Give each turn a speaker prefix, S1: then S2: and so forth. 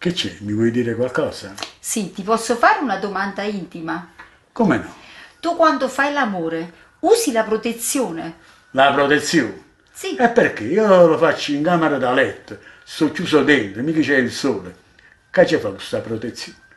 S1: Che c'è? Mi vuoi dire qualcosa?
S2: Sì, ti posso fare una domanda intima. Come no? Tu quando fai l'amore usi la protezione.
S3: La protezione? Sì. E perché? Io lo faccio in camera da letto, sto chiuso dentro, mica c'è il sole. Che c'è fa questa protezione?